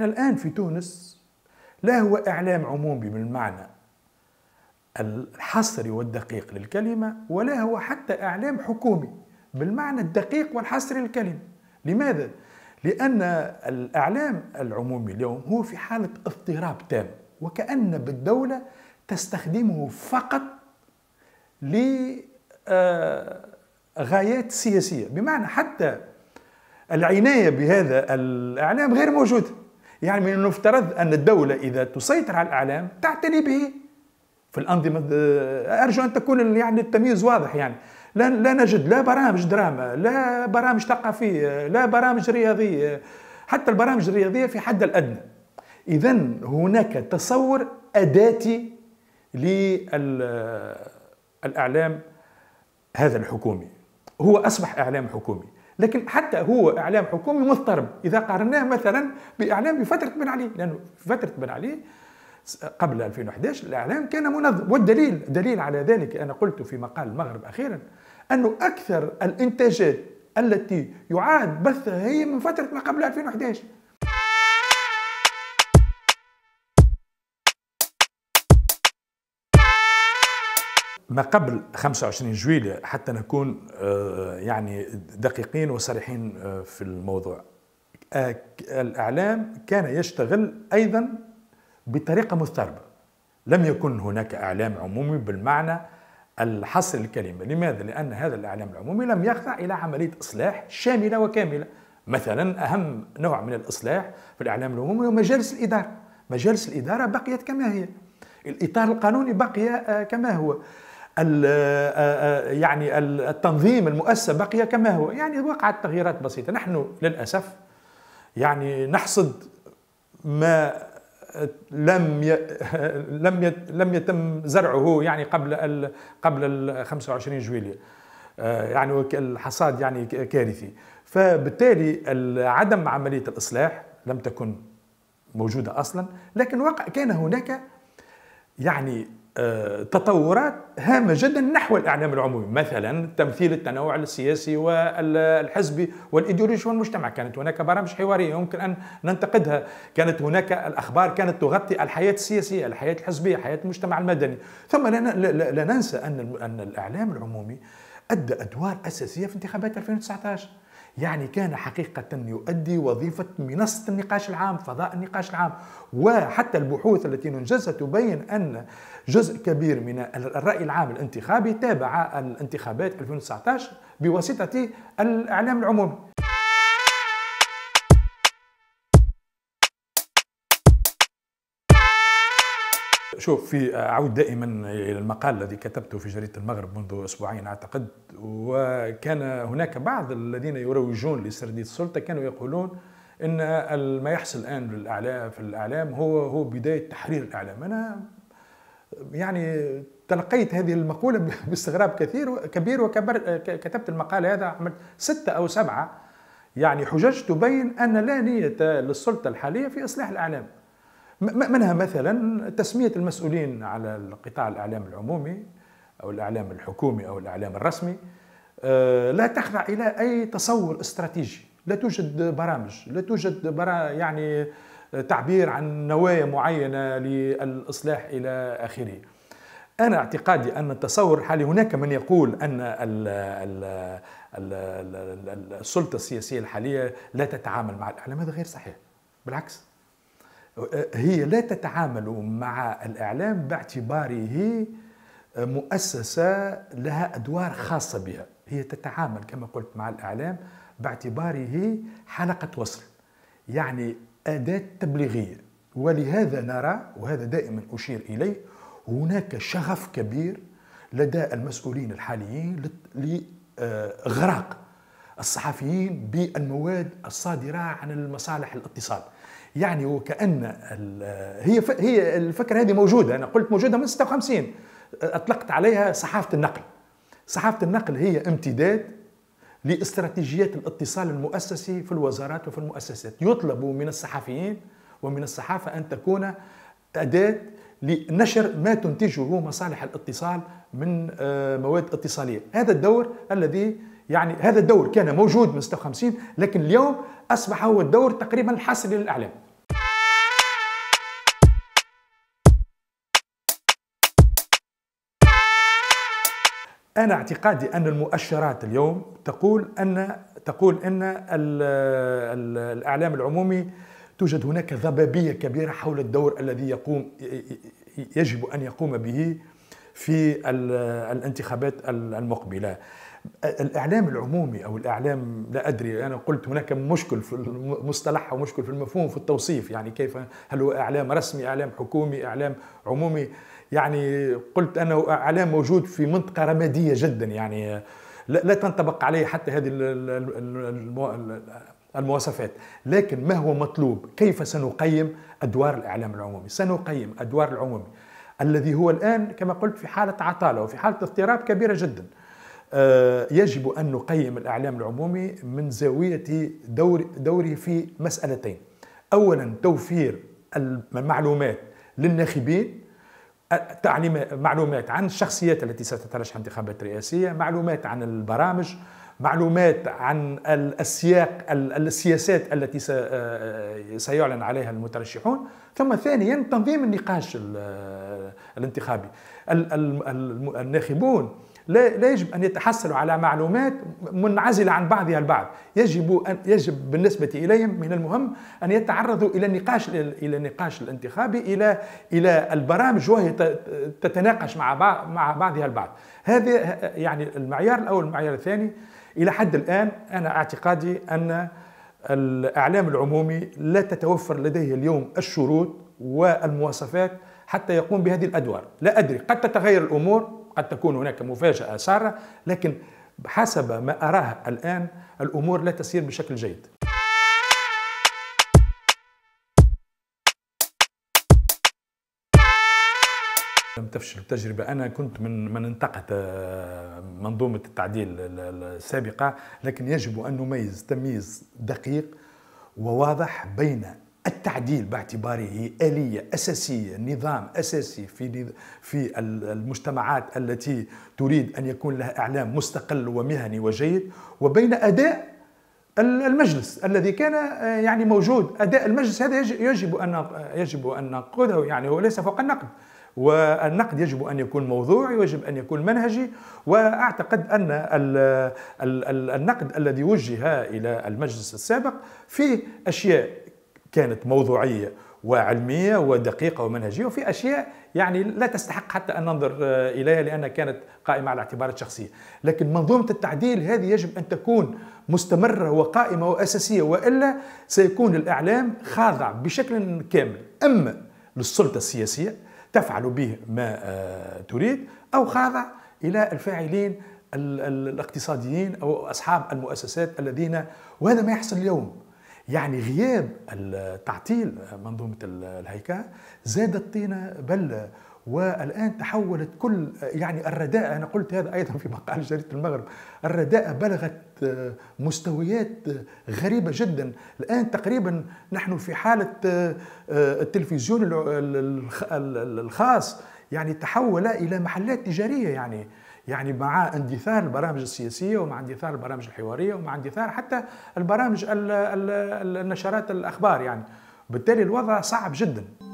احنا الآن في تونس لا هو إعلام عمومي بالمعنى الحصري والدقيق للكلمة ولا هو حتى إعلام حكومي بالمعنى الدقيق والحصري للكلمة لماذا؟ لأن الإعلام العمومي اليوم هو في حالة اضطراب تام وكأن بالدولة تستخدمه فقط لغايات آه، سياسية بمعنى حتى العناية بهذا الإعلام غير موجودة يعني من المفترض أن الدولة إذا تسيطر على الإعلام تعتني به في الأنظمة آه، أرجو أن تكون يعني التمييز واضح يعني لا, لا نجد لا برامج دراما لا برامج ثقافية لا برامج رياضية حتى البرامج الرياضية في حد الأدنى إذا هناك تصور أداتي للإعلام آه، هذا الحكومي هو أصبح إعلام حكومي لكن حتى هو اعلام حكومي مضطرب اذا قارناه مثلا باعلام بفتره بن علي لانه فتره بن علي قبل 2011 الاعلام كان منظم والدليل دليل على ذلك انا قلت في مقال المغرب اخيرا انه اكثر الانتاجات التي يعاد بثها هي من فتره ما قبل 2011 ما قبل 25 جويلية حتى نكون آه، يعني دقيقين وصريحين آه، في الموضوع آه، الإعلام كان يشتغل أيضا بطريقة مضطربة لم يكن هناك إعلام عمومي بالمعنى الحصر الكلمة لماذا؟ لأن هذا الإعلام العمومي لم يخضع إلى عملية إصلاح شاملة وكاملة مثلا أهم نوع من الإصلاح في الإعلام العمومي هو مجالس الإدارة مجالس الإدارة بقيت كما هي الإطار القانوني بقي كما هو آه، آه، آه، يعني التنظيم المؤسسة بقي كما هو يعني وقعت تغييرات بسيطة نحن للأسف يعني نحصد ما لم لم لم يتم زرعه يعني قبل قبل ال 25 جويلية يعني الحصاد يعني كارثي فبالتالي عدم عملية الإصلاح لم تكن موجودة أصلا لكن وقع كان هناك يعني تطورات هامة جدا نحو الإعلام العمومي مثلا تمثيل التنوع السياسي والحزبي والإيديولوجي والمجتمع كانت هناك برامج حوارية يمكن أن ننتقدها كانت هناك الأخبار كانت تغطي الحياة السياسية الحياة الحزبية حياة المجتمع المدني ثم لا ننسى أن الإعلام العمومي أدى أدوار أساسية في انتخابات 2019 يعني كان حقيقة يؤدي وظيفة منصة النقاش العام فضاء النقاش العام وحتى البحوث التي ننجزها تبين أن جزء كبير من الرأي العام الانتخابي تابع الانتخابات 2019 بواسطة الإعلام العمومي شوف في اعود دائما الى المقال الذي كتبته في جريده المغرب منذ اسبوعين اعتقد وكان هناك بعض الذين يروجون لسرديه السلطه كانوا يقولون ان ما يحصل الان في الاعلام هو هو بدايه تحرير الاعلام انا يعني تلقيت هذه المقولة باستغراب كثير كبير وكبر كتبت المقال هذا عملت ستة أو سبعة يعني حجج تبين أن لا نية للسلطة الحالية في إصلاح الإعلام منها مثلا تسمية المسؤولين على القطاع الإعلام العمومي أو الإعلام الحكومي أو الإعلام الرسمي آه، لا تخضع إلى أي تصور استراتيجي لا توجد برامج لا توجد برا يعني تعبير عن نوايا معينة للإصلاح إلى آخره أنا اعتقادي أن التصور الحالي هناك من يقول أن السلطة السياسية الحالية لا تتعامل مع الإعلام هذا غير صحيح بالعكس هي لا تتعامل مع الإعلام باعتباره آه، مؤسسة لها أدوار خاصة بها هي تتعامل كما قلت مع الإعلام باعتباره حلقة وصل يعني أداة تبليغية ولهذا نرى وهذا دائما أشير إليه هناك شغف كبير لدى المسؤولين الحاليين لإغراق آه، الصحفيين بالمواد الصادرة عن المصالح الاتصال يعني وكأن هي هي الفكرة هذه موجودة أنا قلت موجودة من 56 أطلقت عليها صحافة النقل صحافة النقل هي امتداد لاستراتيجيات الاتصال المؤسسي في الوزارات وفي المؤسسات يطلب من الصحفيين ومن الصحافة أن تكون أداة لنشر ما تنتجه مصالح الاتصال من آه، مواد اتصالية هذا الدور الذي يعني هذا الدور كان موجود من 56 لكن اليوم أصبح هو الدور تقريبا الحصري للأعلام أنا اعتقادي أن المؤشرات اليوم تقول أن تقول أن الإعلام العمومي توجد هناك ضبابية كبيرة حول الدور الذي يقوم يجب أن يقوم به في الانتخابات المقبلة الإعلام العمومي أو الإعلام لا أدري أنا قلت هناك مشكل في المصطلح ومشكل في المفهوم في التوصيف يعني كيف هل هو إعلام رسمي إعلام حكومي إعلام عمومي يعني قلت أنه إعلام موجود في منطقة رمادية جدا يعني لا تنطبق عليه حتى هذه المواصفات لكن ما هو مطلوب كيف سنقيم أدوار الإعلام العمومي سنقيم أدوار العمومي الذي هو الآن كما قلت في حالة عطالة وفي حالة اضطراب كبيرة جدا آه، يجب أن نقيم الإعلام العمومي من زاوية دور دوره في مسألتين أولا توفير المعلومات للناخبين آه، معلومات عن الشخصيات التي ستترشح انتخابات رئاسية معلومات عن البرامج معلومات عن السياق السياسات التي آه، آه، سيعلن عليها المترشحون ثم ثانيا يعني تنظيم النقاش آه، الانتخابي الناخبون لا يجب ان يتحصلوا على معلومات منعزله عن بعضها البعض، يجب ان يجب بالنسبه اليهم من المهم ان يتعرضوا الى النقاش الى النقاش الانتخابي الى الى البرامج وهي تتناقش مع مع بعضها البعض. هذا يعني المعيار الاول، المعيار الثاني إلى حد الآن أنا اعتقادي أن الإعلام العمومي لا تتوفر لديه اليوم الشروط والمواصفات حتى يقوم بهذه الأدوار لا أدري قد تتغير الأمور قد تكون هناك مفاجأة سارة لكن حسب ما أراه الآن الأمور لا تسير بشكل جيد لم تفشل التجربة أنا كنت من من انتقد آه، منظومة التعديل السابقة لكن يجب أن نميز تمييز دقيق وواضح بين التعديل باعتباره آلية أساسية نظام أساسي في في المجتمعات التي تريد أن يكون لها إعلام مستقل ومهني وجيد وبين أداء المجلس الذي كان آه، يعني موجود أداء المجلس هذا يجب أن يجب أن ننقده يعني هو ليس فوق النقد والنقد يجب ان يكون موضوعي ويجب ان يكون منهجي واعتقد ان النقد الذي وجه الى المجلس السابق فيه اشياء كانت موضوعيه وعلميه ودقيقه ومنهجيه وفي اشياء يعني لا تستحق حتى ان ننظر اليها لانها كانت قائمه على اعتبارات شخصيه، لكن منظومه التعديل هذه يجب ان تكون مستمره وقائمه واساسيه والا سيكون الاعلام خاضع بشكل كامل اما للسلطه السياسيه تفعل به ما آه، تريد أو خاضع إلى الفاعلين الاقتصاديين أو أصحاب المؤسسات الذين وهذا ما يحصل اليوم يعني غياب تعطيل آه، منظومة الهيكل زاد الطينة بل والآن تحولت كل آه، يعني الرداءة أنا قلت هذا أيضا في مقال جريدة المغرب الرداءة بلغت آه، مستويات آه، غريبة جدا الآن تقريبا نحن في حالة آه، التلفزيون الخاص يعني تحول إلى محلات تجارية يعني يعني مع اندثار البرامج السياسيه ومع اندثار البرامج الحواريه ومع اندثار حتى البرامج النشرات الاخبار يعني بالتالي الوضع صعب جدا